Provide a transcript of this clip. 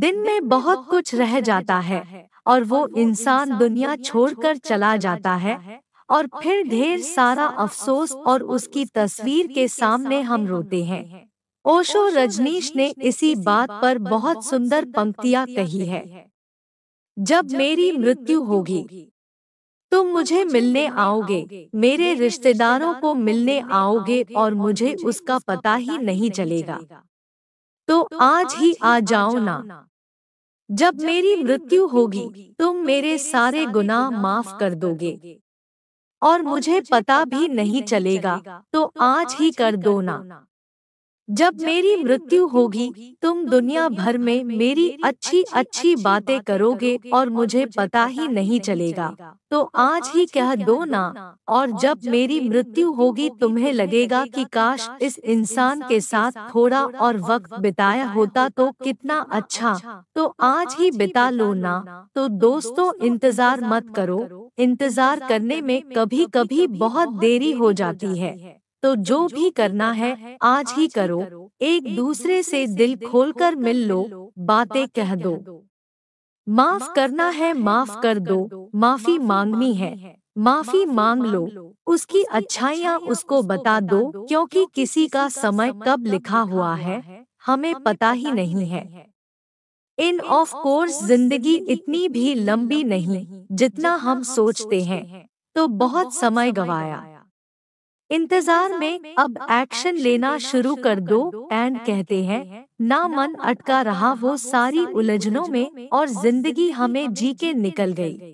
दिन में बहुत कुछ रह जाता है और वो इंसान दुनिया छोड़कर चला जाता है और फिर ढेर सारा अफसोस और उसकी तस्वीर के सामने हम रोते हैं ओशो रजनीश ने इसी बात पर बहुत सुंदर पंक्तियाँ कही है जब मेरी मृत्यु होगी तुम मुझे मिलने आओगे मेरे रिश्तेदारों को मिलने आओगे और मुझे उसका पता ही नहीं चलेगा तो आज ही आ जाओ ना जब मेरी मृत्यु होगी तुम मेरे सारे गुनाह माफ कर दोगे और मुझे पता भी नहीं चलेगा तो आज ही कर दो ना जब मेरी मृत्यु होगी तुम दुनिया भर में मेरी अच्छी अच्छी बातें करोगे और मुझे पता ही नहीं चलेगा तो, तो आज ही कह दो ना और जब मेरी मृत्यु होगी तुम्हें लगेगा कि काश इस इंसान के साथ थोड़ा और वक्त बिताया होता तो, तो कितना अच्छा, अच्छा। तो, तो आज ही बिता लो ना तो दोस्तों इंतजार मत करो इंतजार करने में कभी कभी बहुत देरी हो जाती है तो, तो जो भी करना है आज ही करो एक दूसरे से दिल खोलकर मिल लो बातें कह दो माफ करना है माफ कर दो माफी मांगनी है माफी मांग लो उसकी अच्छाइयाँ उसको बता दो क्योंकि किसी का समय कब लिखा हुआ है हमें पता ही नहीं है इन ऑफ कोर्स जिंदगी इतनी भी लंबी नहीं जितना हम सोचते हैं तो, तो बहुत समय गवाया इंतजार में अब एक्शन लेना शुरू कर दो एंड कहते हैं ना मन अटका रहा वो सारी उलझनों में और जिंदगी हमें जी के निकल गई